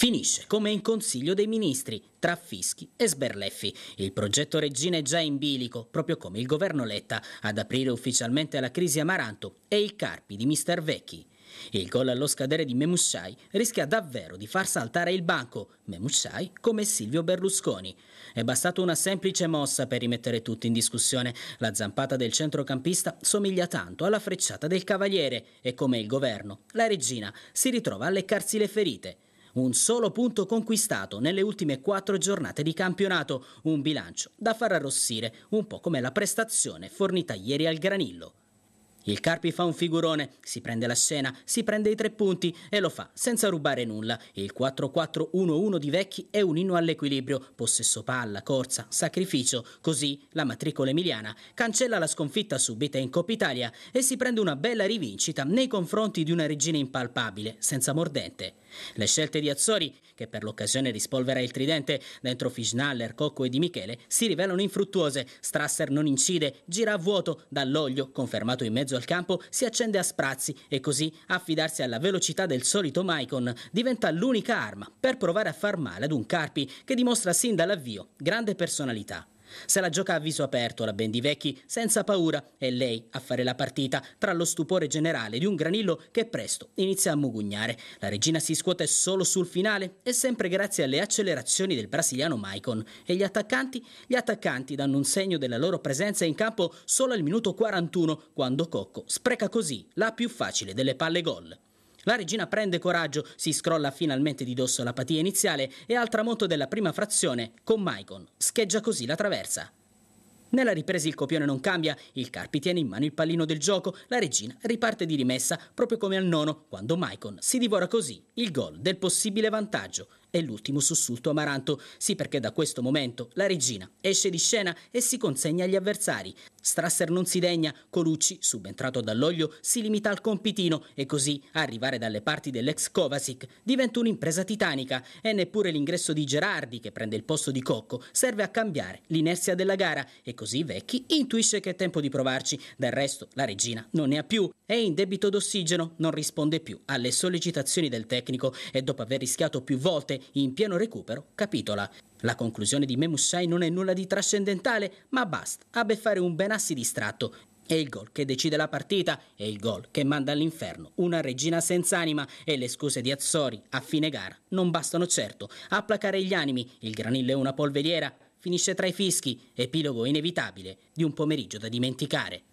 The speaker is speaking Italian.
finisce come in Consiglio dei Ministri, tra fischi e sberleffi. Il progetto Regina è già in bilico, proprio come il governo Letta, ad aprire ufficialmente la crisi Amaranto e il Carpi di Mister Vecchi. Il gol allo scadere di Memushai rischia davvero di far saltare il banco, Memushai come Silvio Berlusconi. È bastata una semplice mossa per rimettere tutti in discussione. La zampata del centrocampista somiglia tanto alla frecciata del cavaliere e come il governo, la regina si ritrova a leccarsi le ferite. Un solo punto conquistato nelle ultime quattro giornate di campionato, un bilancio da far arrossire un po' come la prestazione fornita ieri al Granillo. Il Carpi fa un figurone, si prende la scena, si prende i tre punti e lo fa senza rubare nulla. Il 4-4-1-1 di Vecchi è un inno all'equilibrio, possesso palla, corsa, sacrificio. Così la matricola emiliana cancella la sconfitta subita in Coppa Italia e si prende una bella rivincita nei confronti di una regina impalpabile, senza mordente. Le scelte di Azzori, che per l'occasione rispolvera il tridente dentro Fischnaller, Cocco e Di Michele, si rivelano infruttuose. Strasser non incide, gira a vuoto dall'olio, confermato in mezzo mezzo al campo si accende a sprazzi e così affidarsi alla velocità del solito Maicon diventa l'unica arma per provare a far male ad un Carpi che dimostra sin dall'avvio grande personalità. Se la gioca a viso aperto la Bendivecchi senza paura è lei a fare la partita tra lo stupore generale di un granillo che presto inizia a mugugnare. La regina si scuote solo sul finale e sempre grazie alle accelerazioni del brasiliano Maicon. E gli attaccanti? Gli attaccanti danno un segno della loro presenza in campo solo al minuto 41 quando Cocco spreca così la più facile delle palle gol. La regina prende coraggio, si scrolla finalmente di dosso la patia iniziale e al tramonto della prima frazione, con Maicon, scheggia così la traversa. Nella ripresa il copione non cambia, il Carpi tiene in mano il pallino del gioco, la regina riparte di rimessa proprio come al nono, quando Maicon si divora così il gol del possibile vantaggio e l'ultimo sussulto amaranto. Sì, perché da questo momento la regina esce di scena e si consegna agli avversari. Strasser non si degna, Colucci, subentrato dall'olio, si limita al compitino e così arrivare dalle parti dell'ex Kovacic diventa un'impresa titanica e neppure l'ingresso di Gerardi, che prende il posto di Cocco, serve a cambiare l'inerzia della gara e così Vecchi intuisce che è tempo di provarci. Del resto la regina non ne ha più, è in debito d'ossigeno, non risponde più alle sollecitazioni del tecnico e dopo aver rischiato più volte in pieno recupero, capitola. La conclusione di Memussai non è nulla di trascendentale, ma basta a beffare un Benassi distratto. È il gol che decide la partita, è il gol che manda all'inferno una regina senza anima e le scuse di Azzori a fine gara non bastano certo a placare gli animi, il granillo è una polveriera, finisce tra i fischi, epilogo inevitabile di un pomeriggio da dimenticare.